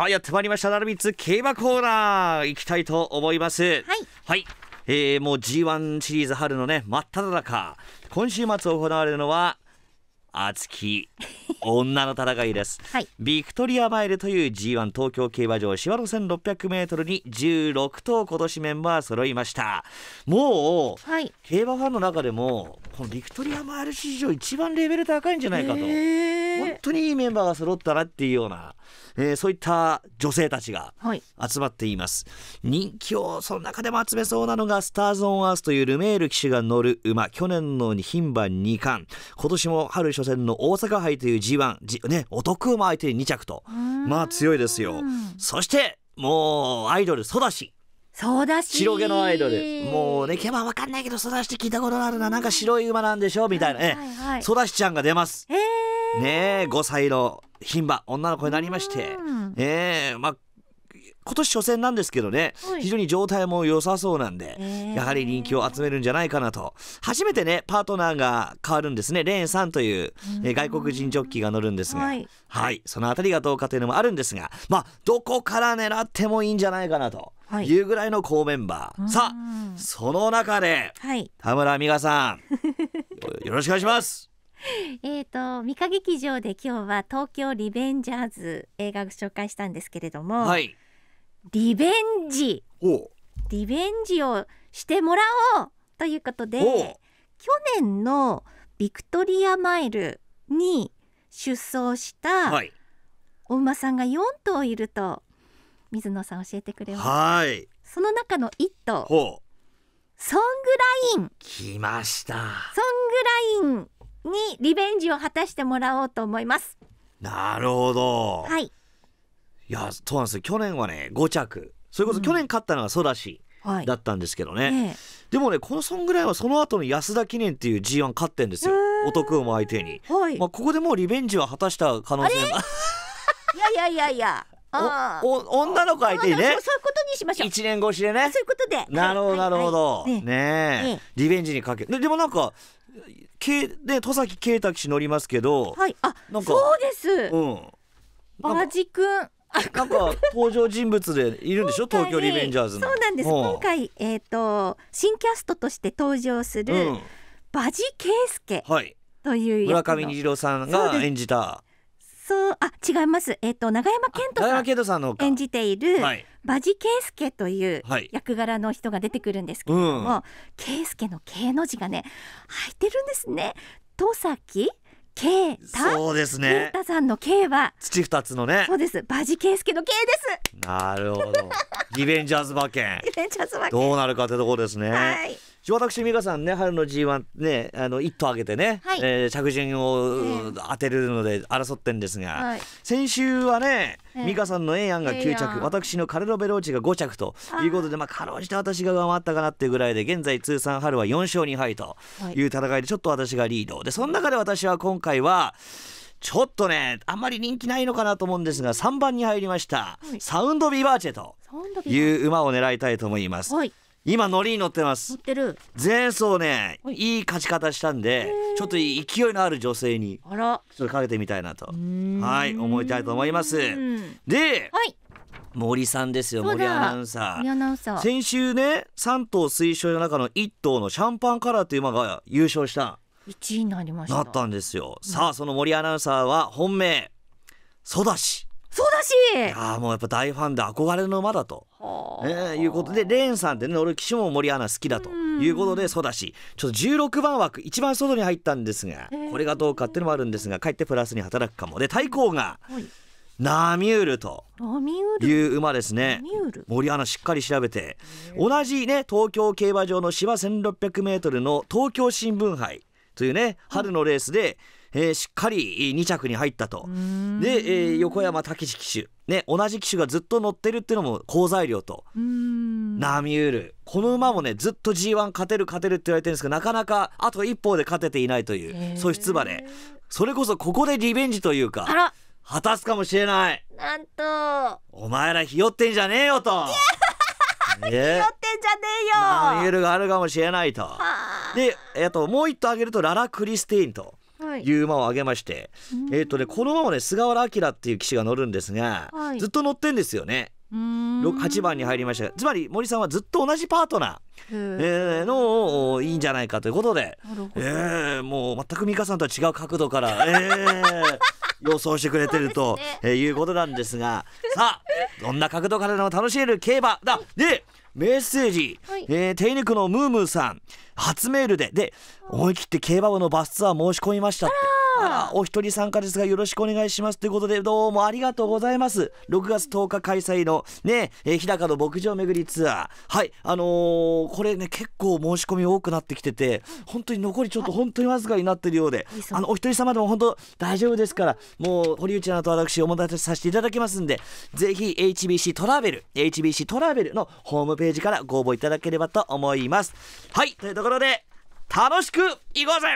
さあやってまいりましたダルビッツ競馬コーナー行きたいと思います。はい、はいえー、もう G1 シリーズ春のね真っ只中今週末行われるのは熱き女の戦いです、はい、ビクトリアマイルという G1 東京競馬場芝路 1600m に16頭今年メンバー揃いましたもう、はい、競馬ファンの中でもこのビクトリアマイル史上一番レベル高いんじゃないかと本当にいいメンバーが揃ったなっていうような、えー、そういった女性たちが集まっています、はい、人気をその中でも集めそうなのがスターズ・オン・アースというルメール騎手が乗る馬去年の牝馬2冠今年も春初戦の大阪杯という G1、G ね、男馬相手に2着と、まあ強いですよ。そして、もうアイドル、ソダシ。ソダシ白毛のアイドルもうね競馬わかんないけどソダシって聞いたことあるななんか白い馬なんでしょうみたいな、はいはいはい、ソダシちゃんが出ます、えー、ねえ5歳の牝馬女の子になりまして、ええー、まあ今年初戦なんですけどね、はい、非常に状態も良さそうなんで、やはり人気を集めるんじゃないかなと初めてねパートナーが変わるんですねレーン3という、え外国人ジョッキーが乗るんですが、はい、はい、その辺りがどうかというのもあるんですがまあどこから狙ってもいいんじゃないかなと。いうぐらいの好メンバー、はい、さあその中で、田村美香さん よろしくお願いしますえーと、と三日劇場で今日は東京リベンジャーズ映画を紹介したんですけれども、はい、リベンジリベンジをしてもらおうということで去年のビクトリアマイルに出走したお馬さんが4頭いると水野さん教えてくれましたその中の1頭ソングライン来ましたソングラインにリベンジを果たしてもらおうと思いますなるほどはいいやそうなんです去年はね5着それこそ去年勝ったのはソダシだったんですけどね、ええ、でもねこのそんぐらいはその後の安田記念っていう G1 勝ってんですよ男も相手に、はい、まあ、ここでもうリベンジは果たした可能性がいやいやいやいやお女の子相手にねそういうことにしましょう1年越しでねそういうことでなるほどなるほど、ねねリベンジにかけででもなんかけで戸崎啓太騎士乗りますけどはいあなんかそうですうんバージ君なんか登場人物でいるんでしょ、東京リベンジャーズの。そうなんです。今回えっ、ー、と新キャストとして登場する、うん、バジケイスケという村上二郎さんが演じた。そうあ違います。えっ、ー、と永山絢斗さん永山さんの演じている、はい、バジケイスケという役柄の人が出てくるんですけれども、はいうん、ケイスケのケの字がね入ってるんですね。戸崎 K たそうですね。たさんの K は土二つのね。そうです。バジ圭介の K です。なるほど。リベンジャーズ馬券。リベンジャーズ馬券。どうなるかってところですね。はい。私美香さんね春の G1 ねあの1頭上げてね、はい、えー、着順を当てるので争ってんですが、はい、先週はね、美香さんのエイアンが9着、私のカルロベローチが5着ということでまあかろうじて私が上回ったかなっていうぐらいで現在通算春は4勝2敗という戦いでちょっと私がリードでその中で私は今回はちょっとねあんまり人気ないのかなと思うんですが3番に入りました、はい、サウンドビバーチェという馬を狙いたいと思います。はい今乗りに乗ってます乗ってる前走ねいい勝ち方したんでちょっと勢いのある女性にあらちょっとかけてみたいなとはい思いたいと思いますで、はい、森さんですよ森アナウンサー先週ね3頭推奨の中の1頭のシャンパンカラーという馬が優勝した1位になりましたなったんですよ、うん、さあその森アナウンサーは本命ソダシそうだしもうやっぱ大ファンで憧れの馬だと、えー、いうことでレーンさんってね俺岸も森アナ好きだということでそうだしちょっと16番枠一番外に入ったんですがこれがどうかっていうのもあるんですがかえってプラスに働くかもで対抗が。はいナミュールという馬ですね森アナしっかり調べて同じね東京競馬場の芝 1600m の東京新聞杯というね春のレースで、えー、しっかり2着に入ったと。で、えー、横山武史騎手、ね、同じ騎手がずっと乗ってるっていうのも好材料と。ナミュールこの馬もねずっと g 1勝てる勝てるって言われてるんですけどなかなかあと一歩で勝てていないという素質出馬でそれこそここでリベンジというか果たすかもしれないなんとお前らひよってんじゃねえよと。ひよってんじゃねえよナミュールがあるかもしれないと。で、えっと、もう一頭挙げるとララ・クリスティーンと。いう馬を挙げまして、はい、えっ、ー、とねこの馬もね菅原明っていう騎士が乗るんですが、はい、ずっと乗ってんですよね。8番に入りましたつまり森さんはずっと同じパートナー、えー、のいいんじゃないかということで、えー、もう全く美香さんとは違う角度から、えー、予想してくれてると、ね、えー、いうことなんですがさあどんな角度からでも楽しめる競馬だでメッセージ、はい、えー、手犬クのムームーさん初メールでで思い切って競馬部のバスツアー申し込みましたって。お一人参加ですがよろしくお願いしますということでどうもありがとうございます6月10日開催のね、えー、日高の牧場巡りツアーはいあのー、これね結構申し込み多くなってきてて本当に残りちょっと本当にわずかになってるようで、あのお一人様でも本当大丈夫ですからもう堀内アナと私お待たせさせていただきますんでぜひ HBC トラベル HBC トラベルのホームページからご応募いただければと思いますはいというところで楽しくいこうぜ